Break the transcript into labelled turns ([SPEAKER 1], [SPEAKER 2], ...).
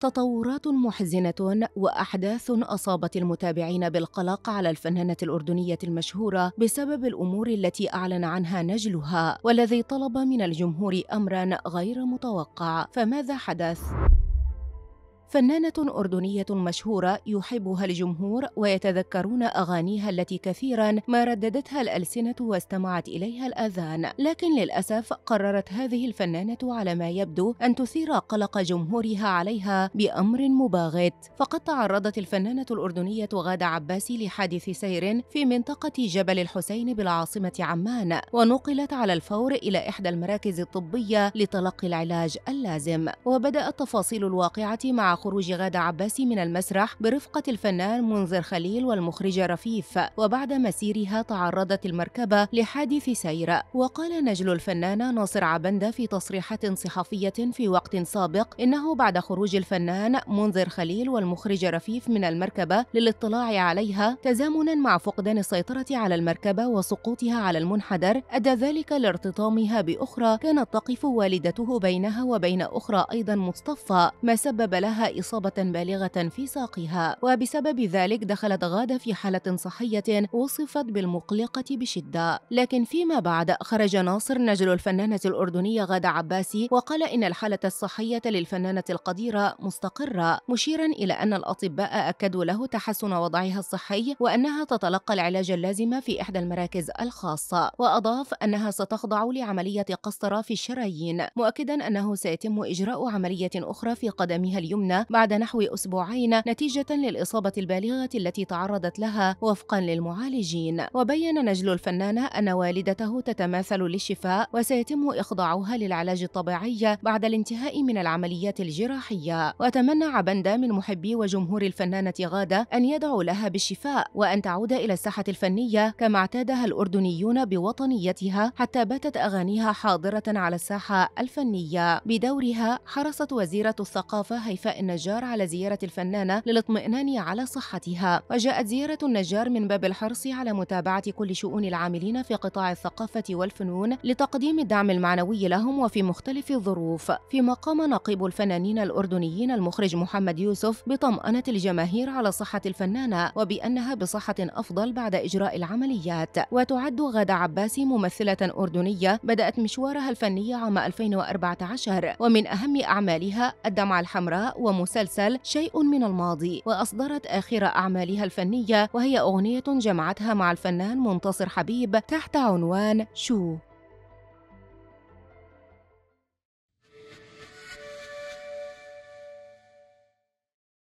[SPEAKER 1] تطورات محزنة وأحداث أصابت المتابعين بالقلق على الفنانة الأردنية المشهورة بسبب الأمور التي أعلن عنها نجلها والذي طلب من الجمهور أمرا غير متوقع فماذا حدث؟ فنانة أردنية مشهورة يحبها الجمهور ويتذكرون أغانيها التي كثيرا ما رددتها الألسنة واستمعت إليها الآذان، لكن للأسف قررت هذه الفنانة على ما يبدو أن تثير قلق جمهورها عليها بأمر مباغت، فقد تعرضت الفنانة الأردنية غادة عباسي لحادث سير في منطقة جبل الحسين بالعاصمة عمان، ونقلت على الفور إلى إحدى المراكز الطبية لتلقي العلاج اللازم، وبدأت تفاصيل الواقعة مع خروج غادة عباسي من المسرح برفقة الفنان منذر خليل والمخرجة رفيف وبعد مسيرها تعرضت المركبة لحادث سير وقال نجل الفنانة ناصر عبندة في تصريحات صحفية في وقت سابق إنه بعد خروج الفنان منذر خليل والمخرجة رفيف من المركبة للاطلاع عليها تزامنا مع فقدان السيطرة على المركبة وسقوطها على المنحدر أدى ذلك لارتطامها بأخرى كانت تقف والدته بينها وبين أخرى أيضا مصطفى ما سبب لها إصابة بالغة في ساقها وبسبب ذلك دخلت غادة في حالة صحية وصفت بالمقلقة بشدة لكن فيما بعد خرج ناصر نجل الفنانة الأردنية غادة عباسي وقال إن الحالة الصحية للفنانة القديرة مستقرة مشيرا إلى أن الأطباء أكدوا له تحسن وضعها الصحي وأنها تتلقى العلاج اللازم في إحدى المراكز الخاصة وأضاف أنها ستخضع لعملية قسطرة في الشرايين مؤكدا أنه سيتم إجراء عملية أخرى في قدمها اليمنى بعد نحو أسبوعين نتيجة للإصابة البالغة التي تعرضت لها وفقا للمعالجين وبين نجل الفنانة أن والدته تتماثل للشفاء وسيتم إخضاعها للعلاج الطبيعي بعد الانتهاء من العمليات الجراحية وتمنى عبندا من محبي وجمهور الفنانة غادة أن يدعو لها بالشفاء وأن تعود إلى الساحة الفنية كما اعتادها الأردنيون بوطنيتها حتى باتت أغانيها حاضرة على الساحة الفنية بدورها حرصت وزيرة الثقافة هيفاء النجار على زيارة الفنانة للاطمئنان على صحتها وجاءت زيارة النجار من باب الحرص على متابعة كل شؤون العاملين في قطاع الثقافة والفنون لتقديم الدعم المعنوي لهم وفي مختلف الظروف فيما قام نقيب الفنانين الأردنيين المخرج محمد يوسف بطمأنة الجماهير على صحة الفنانة وبأنها بصحة أفضل بعد إجراء العمليات وتعد غادة عباسي ممثلة أردنية بدأت مشوارها الفني عام 2014 ومن أهم أعمالها الدمعة الحمراء وم ومسلسل شيء من الماضي وأصدرت آخر أعمالها الفنية وهي أغنية جمعتها مع الفنان منتصر حبيب تحت عنوان شو